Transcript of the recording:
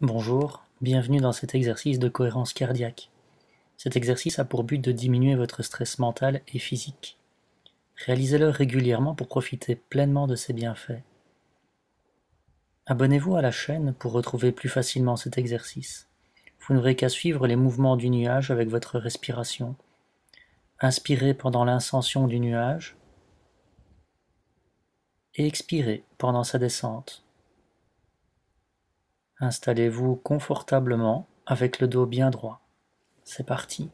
Bonjour, bienvenue dans cet exercice de cohérence cardiaque. Cet exercice a pour but de diminuer votre stress mental et physique. Réalisez-le régulièrement pour profiter pleinement de ses bienfaits. Abonnez-vous à la chaîne pour retrouver plus facilement cet exercice. Vous n'aurez qu'à suivre les mouvements du nuage avec votre respiration. Inspirez pendant l'incension du nuage et expirez pendant sa descente. Installez-vous confortablement avec le dos bien droit. C'est parti.